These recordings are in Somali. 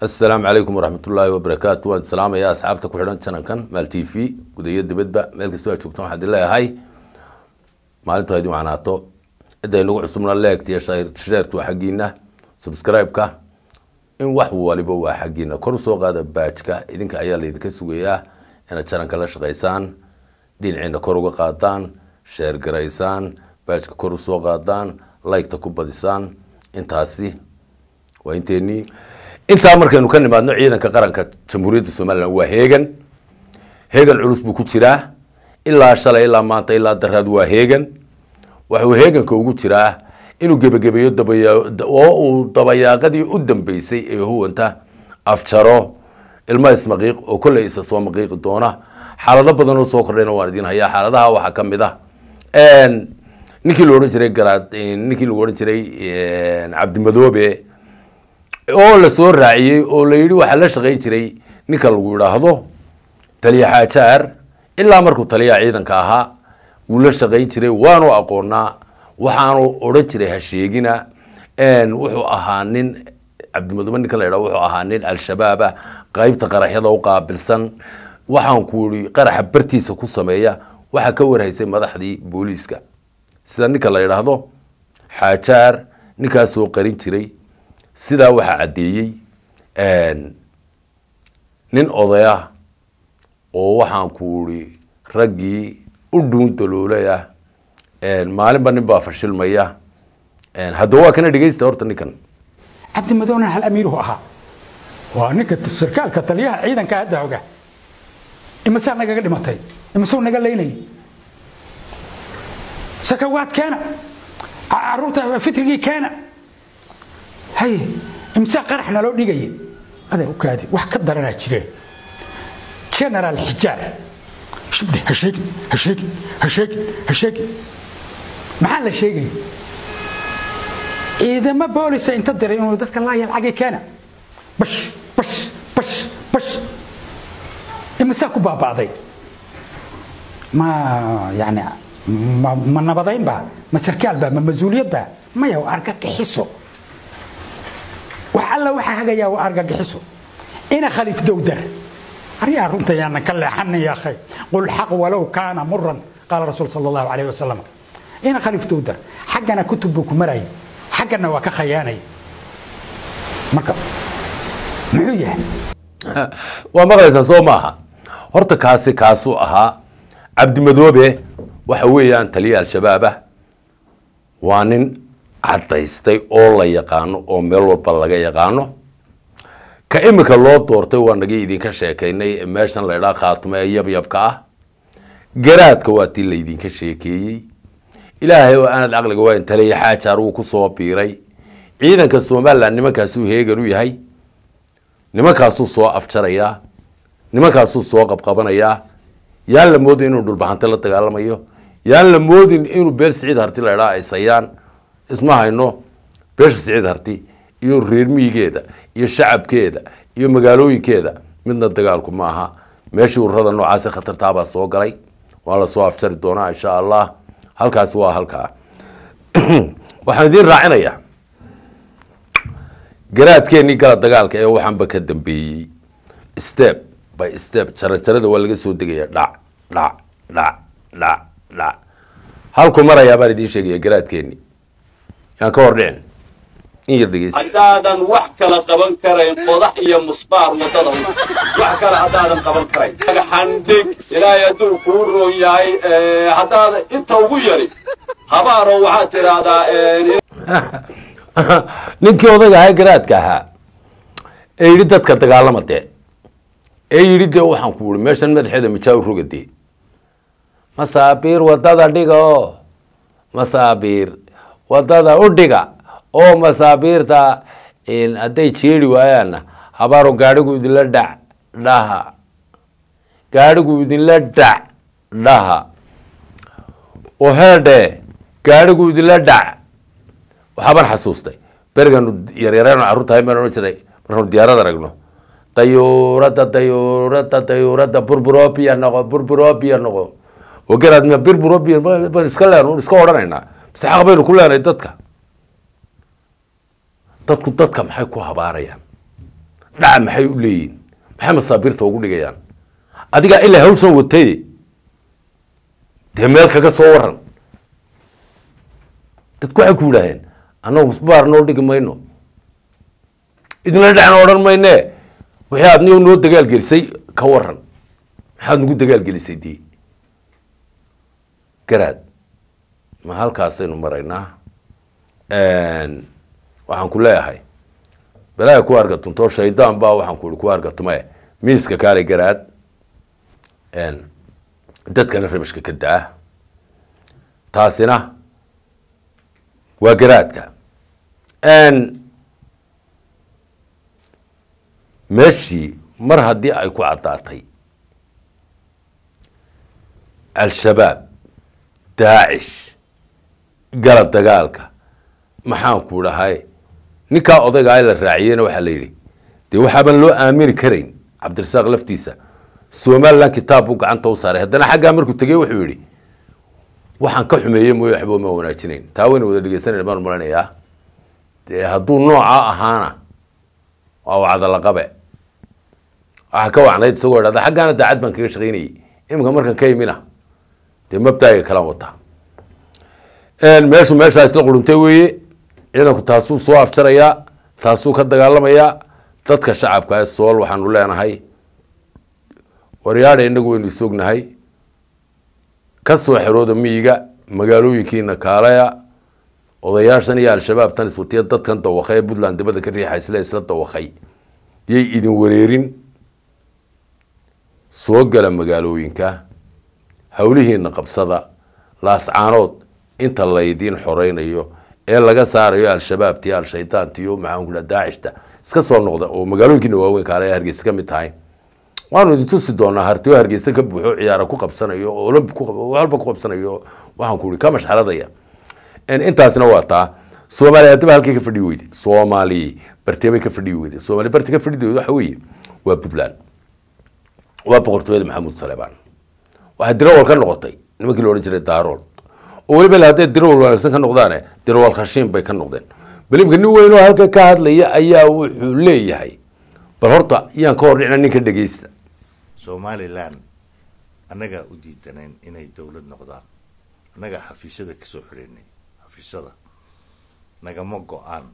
asalaamu calaykum waraxmat ullaahi wabarakaatu waan salaamaya asxaabta ku xidhan janankan maal t v gudayo dibadba meel kastoo aad joogtaan waxaad leeyahay maalintu haydin wanaato cidda inagu cusubna leegtiyo shareertu waa xaggiina subscribe-ka in wax waliba waa xaggiina kor usoo qaada baajka idinka ayaa laydinka sugayaa inaad jananka la shaqaysaan dhinaciina kor uga qaadaan sheergaraysaan baajka kor usoo qaadaan liketa ku badisaan intaasi waa inteennii intaa markaynu ka nimaadno ciidanka qaranka jamhuuriyadda somalilan waa heegan heegan culus buu ku jiraa ilaa shalay ilaa maanta ilaa daraad waa heegan waxuu heeganka ugu jiraa inuu gebagebeeyo oo uu dabayaaqadii u dambeysay ee huwanta afjaro ilma ismaqiiq oo kolley isa soo maqiiqi doona xaalado badan oo soo kordhayna waan idiin hayaa xaaladaha waxaa ka mid ah ninkii la odhan jiray gara ninkii lagu odhan jiray cabdimadoobe oo lasoo raaciyey oo la yidhi waxaa la shaqayn jiray ninka lagu idhaahdo taliya xaajaar ilaa markuu taliyaha ciidanka ahaa wuu la shaqayn jiray waanu aqoonaa waxaanu odhan jiray hasheegina wuxuu ahaa nin cabdimudube ninka la idhaho wuxuu ahaa nin al-shabaabah qaybta qaraxyada u qaabilsan waxaan ku ihi qaraxa bartiisa ku sameeya waxaa ka warhaysay madaxdii booliiska sida ninka la idhaahdo xaajaar ninkaasoo qarin jiray sidaa waxaa caddeeyey nin odaya oo waxaan ku uri raggii u dhuun daloolay maalinba nin baa fashilmaya haddaba waa kana dhegaysta horta ninkan cabdi madowna hal amiiruhu ahaa waa ninka sarkaalka taliyaha ciidanka hadda hoga imasaa nagaga dhimatay imasuu naga laynay sakawaad keena caruurta fitrigii keena haye imsaa qaraxna loo dhigaya aday u kaadi wax ka daranaa jireen genaraal xijaar shubdhe ha sheegin ha sheegin ha sheegin ha sheegin maxaa la sheegaya ciidamo boolisa inta diray inuu dadka laaya lacagii keena bash bash bash bash imisaa ku baaba'day ma yani ma nabadaynbaa ma sarkaalbaa ma mas-uuliyadbaa maya arka kixiso alla waxaa hagayaa waa argagixiso ina khaliif aryaa runtayaanan ka leexanaya qul xaq walow kaana muran qaala rasuul sala allahu calayh wasalam ina khaliif xaggana kutub buu ku marayay xaggana waa ka khayaanaya marka muxuu yahay waa maqlaysaa soo maaha horta kaasi kaasuu ahaa cabdimadoobe waxa weeyaan taliya al-shabaab ah waa nin cadaystay oo la yaqaano oo meel walba laga yaqaano ka iminka loo doortay waa nagii idinka sheekaynay meeshan laydhaa khaatimo ee yabyabka ah garaadka waa tii laydinka sheekeeyey ilaahay oo aanad caqliga waayn taliya xaajaar wuu ku soo biiray ciidanka somalilan nimankaasuu heegan u yahay nimankaasuu soo afjarayaa nimankaasuu soo qabqabanayaa yaan la moodin inuu dhulbaxante la dagaalamayo yaan la moodin inuu beel siciid harti laydhaa ay sayaan isma hayno beesha siciid harti iyo reermiyigeeda iyo shacabkeeda iyo magaalooyinkeeda midna dagaalku ma aha meeshii ururada noocaasi khatartaabaa soo galay waa la soo afjari doonaa insha allah halkaas waa halkaa waxaan idiin raacinayaa garaadkeennii gala dagaalka ee waxaanba ka dambeeyey step by step jarajarada waa laga soo degaya dhac dhac dhac dhac dhac halku marayaa baan idiin sheegaya garaadkeenni yaa ka hordheen in yar dhegeysa haddaadan wax kala qaban karayn qodax iyo musbaar waddada wax kale haddaadan qaban karayn dhagxandhig ilaahay hadduu kuu roon yahay eh, haddaadan inta ugu yari habaaroo waxaad tidhaahdaa eh, ninkii odaga ahaa garaadka ahaa ee yidhi dadka dagaalama dee ee yidhi dee waxaan ku uri meeshan madaxeeda majaawi rogadee masaabiir waddada dhigo masaabiir wadada u dhiga oo masaabiirta hadday jeeri waayaanna habaaro gaadhigu idinla dhac dhaha gaadhigu idinla dhac dhaha oheedhe gaadhigu idinla dhac waxaa xasuustay beriganu yaryareen carruur tahay baan odhan jiray markaanu diyaarad aragno dayuuradda dayuuradda dayuuradda burburobia noqo burburobia noqo ogaraad burburobia iska leen iska odhanaynaa mise baynu ku leenahay dadka dadku dadka maxay ku habaarayaan dhaca maxay u leeyihin maxay masaabiirta ugu dhigayaan adigaa ilaa hawshan watay dee meel kaga soo waran dadku waxay ku yidhaaheen annagu musbaar noo dhigi mayno idinla dhacna odhan mayne wixii aad niyo noo dagaalgelisay ka waran maxaad nagu dagaalgelisay dee garaad ma halkaasaynu maraynaa waxaan ku leeyahay balaa ku argatunto shaydaan baa waxaan ku ihi ku argatume miiska kaale garaad dadkana rabashka ka daa taasina waa garaadka meeshii mar haddii ay ku caddaatay al-shabaab daacish gala dagaalka maxaan ku dhahay ninkaa odaygaa la raaciyena waxaa la yidhi dee waxaabaan loo aamini karayn cabdirasaaq laftiisa somalilan kitaab buu gacanta u saaray haddana xaggaa markuu tegey wuxuu yidhi waxaan ka xumeeyey mooye waxba ma wanaajinayn taa wayna wada dhegeysanayna baan malanayaa dee hadduu noocaa ahaana waa wacda laqabe waxaa ka wacnayd isagoo idhahda xaggaana daacad baan kaga shaqaynayey iminka markaan ka yimina dee mabdaaga kalaan wataa meeshu meeshaas la quruntay weeye ciidanku taasuu soo afjarayaa taasuu ka dagaalamayaa dadka shacabkaa sool waxaanu leenahay waryaadha inagu waynu isognahay ka soo xerooda miyiga magaalooyinkiina kaalaya odayaashan iyo al-shabaab tan iswatiya dadkan dawaqay ee puntland dabada ka riixa isle isla dawaqay yay idin wareerin soo gala magaalooyinka howlihiina qabsada laascaanood inta laydin xoreynayo ee laga saarayo al-shabaabtiyo al-shaydaantiyo maxaan kuha daacishta iska soo noqda oo magaalooyinkiina waaweyn kaale hargeysa ka mid tahay waanu idin tusi doonaa hartiyo hargeysa ka buuxo ciyaara ku qabsanayo oo olombi walba ku qabsanayo waxaan ku ihi ka mashxaradaya intaasna waa taa soomaaliya haddaba halkay ka fadhi weyde soomaali barteebay ka fadhi weyde soomaali barti ka fadhideeda waxa weeye waa puntland waa boqortooyada maxamuud saleebaan waxaa dilawal ka noqotay nimankii lo odhan jiray daarool oo weliba hadday dirawal wanaagsan ka noqdaane dirawal khashiin bay ka noqdeen balimka nin weynoo oo halka ka hadlaya ayaa wuxuu leeyahay bal horta yaan ka hor hordhicna ninka dhegaysta somalilan annagaa u diidanayn inay dowlad noqdaan annagaa xafiisyada kasoo xidhaynay xafiisyada nagama go-aan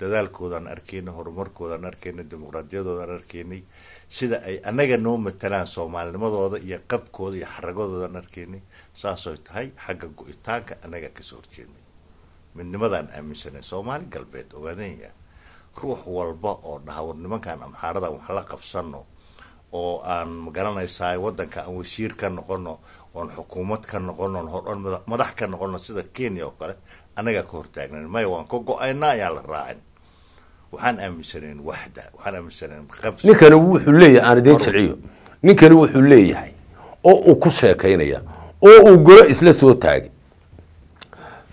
dadaalkoodaan arkayna horumarkoodaan arkayna dimuqraadiyadoodaan arkaynay sida ay annaga noo matalaan soomaalinimadooda iyo qabkooda iyo xaragadoodan arkeyni saasoy tahay xagga go-itaanka annaga kasoo horjeednay midnimadaan aaminsanay soomaali galbeed ogaadanya ruux walba oo dhahawar nimankan amxaaradan wax la qabsanno oo aan magaranaysaa wadanka aan wasiir ka noqono oon xukuumad ka noqono on hordhan madax ka noqono sida kenya oo kale annagaa ka hortaagnan maya waan ka go-aynaa ayaan la raacin waxaan aaminsaneen waxda waxaan aaminsaneen qabs ninkani wuxuu leeyahay aan idiin jilciyo ninkani wuxuu leeyahay oo uu ku sheekaynaya oo uu golo isla soo taagay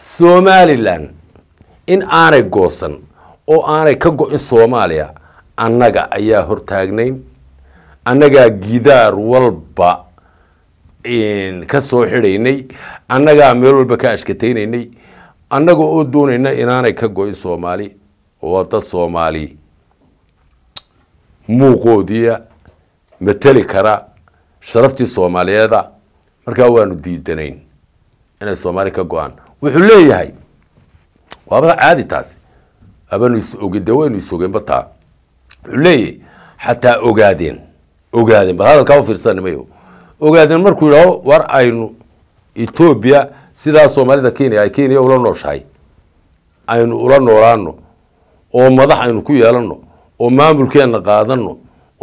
somalilan in aanay goosan oo aanay ka go-in soomaaliya annaga ayaa hortaagnayn annagaa gidaar walba ka soo xidhaynay annagaa meel walba ka ashkataynaynay annaga oo doonayna inaanay ka go-in soomaali waa dad soomaali muuqoodiia mateli kara sharaftii soomaaliyeeda markaa waanu diidanayn inay soomaali ka go-aan wuxuu leeyahay waaba caadi taasi abanu is waynu isogeenba taa wuxuu leeyahay xataa ogaadeen ogaadeen bal hadalkaa u fiirsanimay ogaadeen markuu yidhaaho war aynu etoobiya sidaa soomaalida kenya ay kenya ula nooshahay aynu ula noolaano oo madax aynu ku yeelano oo maamulkeenna qaadanno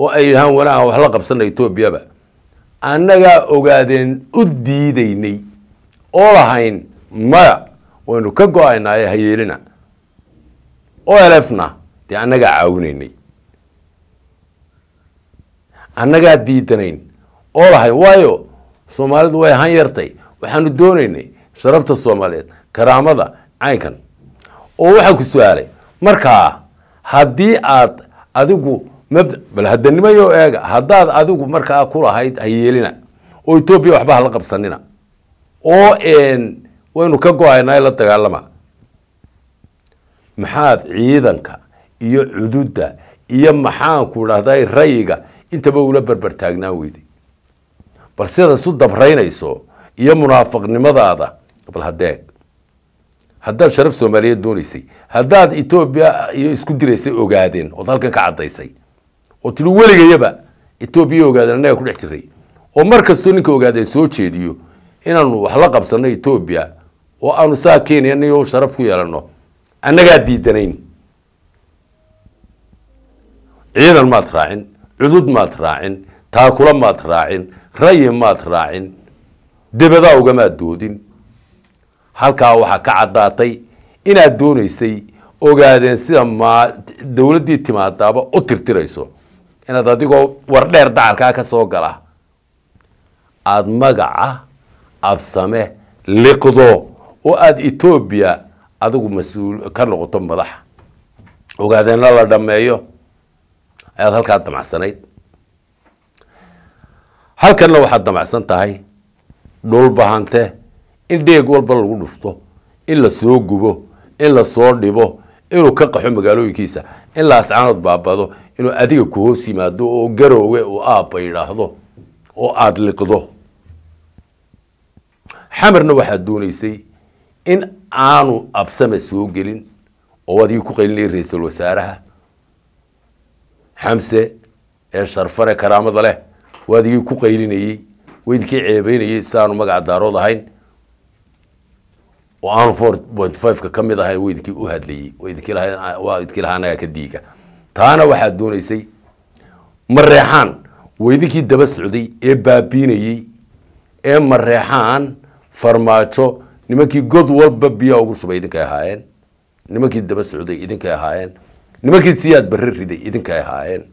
oo ay yidhahaan wanaagan wax la qabsana etoobiyaba annagaa ogaadeen u diidaynay oo lahayn maya waynu ka go-aynaaye hayeelina olefna dee annagaa caawinaynay annagaa diidanayn oo lahayn waayo soomaalidu way han yartay waxaanu doonaynay sharafta soomaaliyeed karaamada caynkan oo waxaa ku su-aalay marka haddii aad adigu bal hadanimayo eega haddaad adigu markaa kulahayd ha yeelina oo etoobiya waxba hala qabsanina oo waynu ka go-aynaa la dagaalama maxaad ciidanka iyo cududda iyo maxaanku idhahday rayiga intaba ula berber taagnaa weyday bal sida isu dabraynayso iyo munaafiqnimadaada bal hadeeg haddaad sharaf soomaaliyeed doonaysay haddaad etoobiya iyo isku diraysay ogaadeen ood halkan ka caddaysay oo tili weligayaba etoobiya ogaadeen annagaa ku dhex jiray oo mar kastoo ninka ogaadeen soo jeediyo inaanu wax la qabsanno etoobiya oo aanu saa kenya niyo sharaf ku yeelanno annagaa diidanayn ciidan maad raacin cudud maad raacin taakulo maad raacin ra'yi maad raacin debadaa ugamaad doodin halkaa waxaa ka caddaatay inaad doonaysay ogaadeen sida ma dowladdii timaadaaba u tirtirayso inaad adigoo wardheer dacalkaa ka soo gala aad magaca absame liqdo oo aada etoobiya adigu mas-uul ka noqoto madaxa ogaadeenna la dhammeeyo ayaad halkaa damacsanayd halkanna waxaad damacsan tahay dhulbahante in dheeg walba lagu dhufto in lasoo gubo in lasoo dhibo inuu ka qaxo magaalooyinkiisa in la ascaanood baabado inuu adiga ku hoos yimaado oo garowe uu aabba yidhaahdo oo aada liqdo xamarna waxaad doonaysay in aanu absame soo gelin oo adiga ku qaylinay ra-iisul wasaaraha xamse ee sharfare karaamada leh waa adigii ku qaylinayey waa idinkii ceebeynayey saanu magaca daarood ahayn oo aanu four point fiveka ka mid ahayn wa idinkii u hadlayey waa lahaa anagaa ka diiga taana waxaad doonaysay mareexaan waa daba socday ee baabiinayey ee mareexaan farmaajo nimankii god walba biyaa ugu shubay idinkay ahaayeen nimankii daba socday idinkay ahaayeen nimankii siyaad barre riday idinkay ahaayeen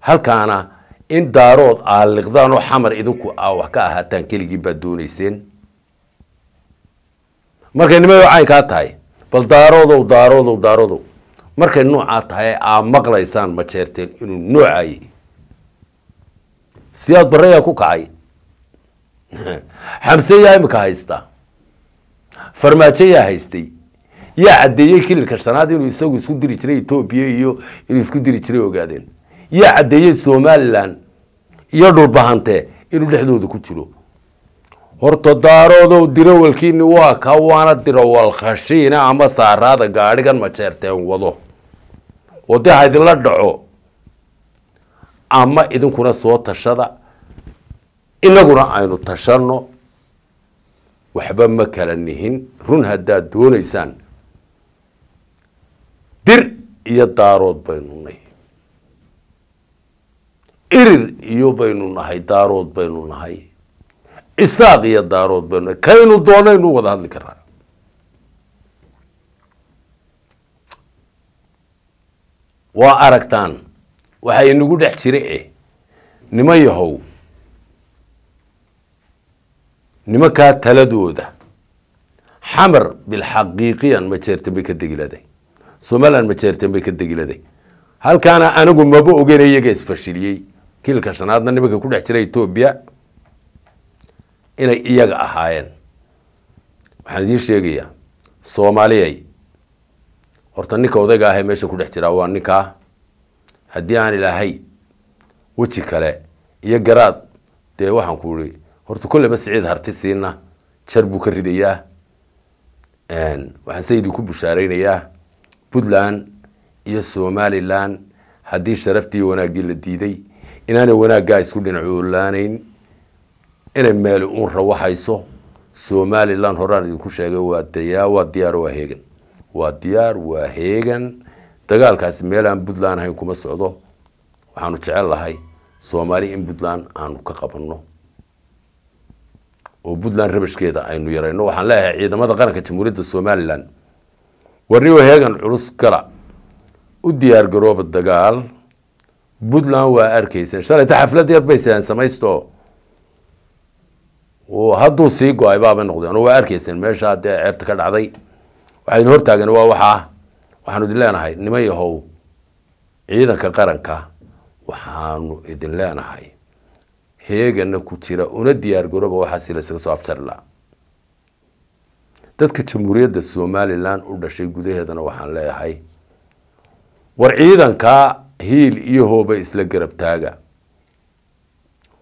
halkaana in daarood aad oo xamar idinku a wax ka ahaataan keligii baad doonayseen markay nimadow caynkaa tahay bal daaroodow daaroodow daaroodow markay nuucaa tahay aa maqlaysaan ma jeerteen inuu noocaayey siyaad barreyaa ku kacay xamse yaa imika haystaa farmaajo yaa haystay yaa caddeeyey kililka shanaad inuu isagu isku diri jiray etoobiya iyo inuu isku diri jiray ogaadeen yaa caddeeyey somalilan iyo dhulbahante inuu dhexdooda ku jiro horta daaroodow dirowalkiini waa ka waana dirowal khashiina ama saaraada gaadhigan majeerteen wado wade ha idinla dhaco ama idinkuna soo tashada inaguna aynu tashanno waxba ma kala nihin run haddaad doonaysaan dir iyo daarood baynu nahy irir iyo baynu nahay daarood baynu nahay isaaq iyo daarood ban kaynu doonaynu wada hadli karaa waa aragtaan waxa inagu dhex jira eh nimo yahow nimankaa taladooda xamar bilxaqiiqiyan ma jeertan bay ka degiladay somalilan ma jeertan bay ka degiladay halkaana anigu maba ogen iyaga isfashiliyey kiilka shanaadna nimanka ku dhex jira etoobiya inay iyaga ahaayeen waxaan idiin sheegayaa soomaaliyay horta ninka odayga ahee meesha ku dhex jiraa waa ninkaa haddii aan ilaahay weji kale iyo garaad dee waxaan ku ihi horta kolleyba siciid harti siina jar buu ka ridayaa waxaan se idinku bushaaraynayaa puntland iyo somalilan haddii sharaftii wanaaggii la diiday inaanay wanaaggaa isku dhinacuulaanayn inay meeli uun rawaxayso somalilan horaan idinku sheegay waa dayaa waa diyaar waa heegan waa diyaar waa heegan dagaalkaasi meel aan puntland ahayn kuma socdo waxaanu jecel lahay soomaali in puntland aanu ka qabanno oo puntland rabashkeeda aynu yarayno waxaan leeyahay ciidamada qaranka jamhuuriyadda somalilan warniwa heegan culus gala u diyaargarooba dagaal puntland waa arkaysa shalay xaflad yar bay sahan hadduu sii go-ay baaba noqdeen oo waa arkayseen meeshaa dee ceebta ka dhacday waxaynu hortaageen waa waxaa waxaanu idin leenahay niman ciidanka qaranka waxaanu idin leenahay heegana ku jira una diyaar garooba waxaasi laysaga soo aftarila dadka jamhuuriyadda somalilan u dhashay gudaheedana waxaan leeyahay war ciidanka hiil iyo hooba isla garab taaga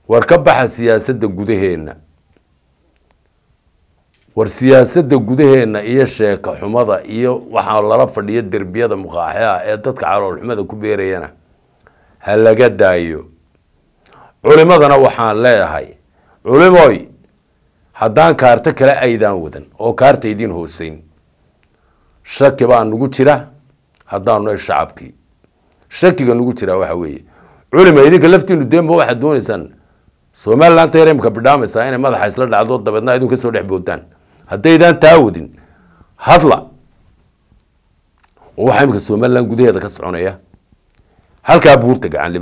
war ka baxa siyaasadda gudaheenna war siyaasadda gudaheenna iyo sheeka xumada iyo waxaa lala fadhiyo derbiyada muqaaxeha ee dadka caloolxumada ku beerayana ha laga daayo culimadana waxaan leeyahay culimoy haddaan kaarto kale aydaan wadan oo kaarta idiin hooseyn shaki baa nagu jira haddaan noy shacabkii shakiga nagu jiraa waxa weeye culima idinka laftiinu dee waxaad doonaysaan somalilan ta yareemka bidhaamaysaa inay madaxa isla dhacdo dabeedna idinku kasoo dhex boodaan haddaydaan taa wadin hadla oo waxaa imika somalilan gudaheeda ka soconaya halkaa buurta gacan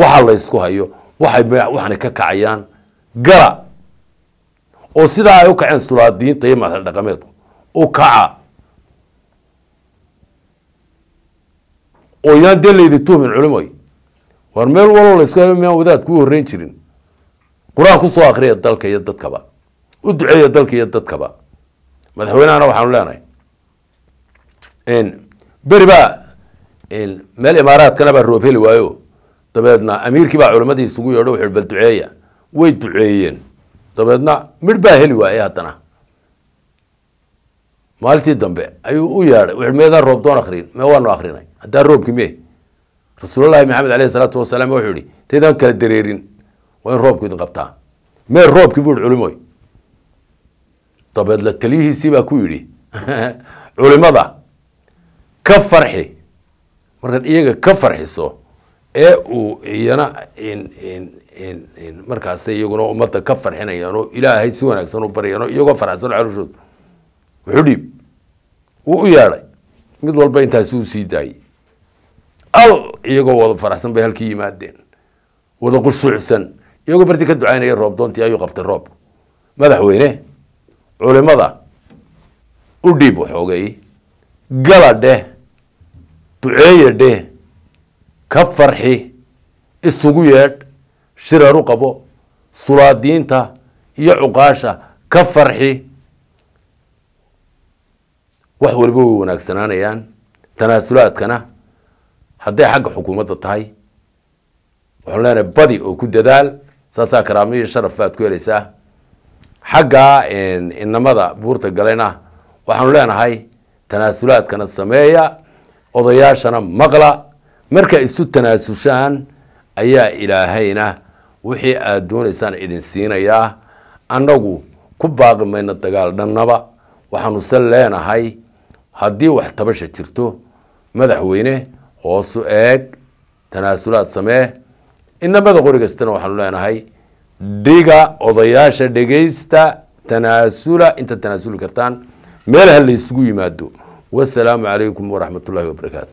waxaa laysku hayo waxana ka kacayaan gala oo sidaa ay u kaceen sulaadiinta iyo maatal dhaqameedku u kaca oo yaan dee laydi tuhmin culimoy war meel waloo laysku hayo miyaan wadaad kuu horreyn jirin qur-aan kusoo akriya dalka iyo dadkaba u duceeya dalka iyo dadkaba madaxweynahana waxaanu leenahay beri baa meel imaaraadkana baa roob heli waayo dabeedna amiirkii baa culimadii isugu yeedho wuxu bal duceeya way duceeyeen dabeedna midh baa heli waayey haddana maalintii dambe ayuu u yeedhay wuxu meedaan roob doon akriin me waanu akrinay haddaa roobki mee rasuulullahi maxamed aleyhi salaatu wasalaam wuxuu yihi taydaan kala dareerin waa in roobku idin qabtaa mee roobki buu culimoy dabeedla la taliyihiisii baa ku yidhi culimada ka farxi markaad iyaga ka farxiso ee uu iyana markaas iyaguna ummadda ka farxinayaan oo ilaahay si wanaagsan u baryaan oo iyagoo farxsan calooshooda wuxuu dhiib wuu u yeedhay mid walba intaasi u sii daayey al iyagoo wada faraxsan bay halkii yimaadeen wada qushuucsan iyagoo barti ka ducaynaya roob doontii ayuu qabtay roob madaxweyne culimada u dhiib waxoogay gala dheh duceeya dheh ka farxi isugu yeedh shiraru qabo sulaadiinta iyo cuqaasha ka farxi wax waliba way wanaagsanaanayaan tanaasulaadkana hadday xagga xukuumadda tahay waxaan leenahay badi oo ku dadaal saasaa karaamiyo sharaf baad ku helaysaa xagga inamada buurta galena waxaanu leenahay tanaasulaadkana sameeya odayaashana maqla marka isu tanaasushaan ayaa ilaahayna wixii aada doonaysaan idin siinayaa annagu ku baaqi mayna dagaal dhannaba waxaanuse leenahay haddii wax tabasha jirto madaxweyne hoosu eeg tanaasulaad samee inamada qori kastana waxaanu leenahay dhiga odayaasha dhegaysta tanaasula intaad tanaasuli kartaan meelaha laysugu yimaado wasalaamu calaykum waraxmat ullahi wabarakaatu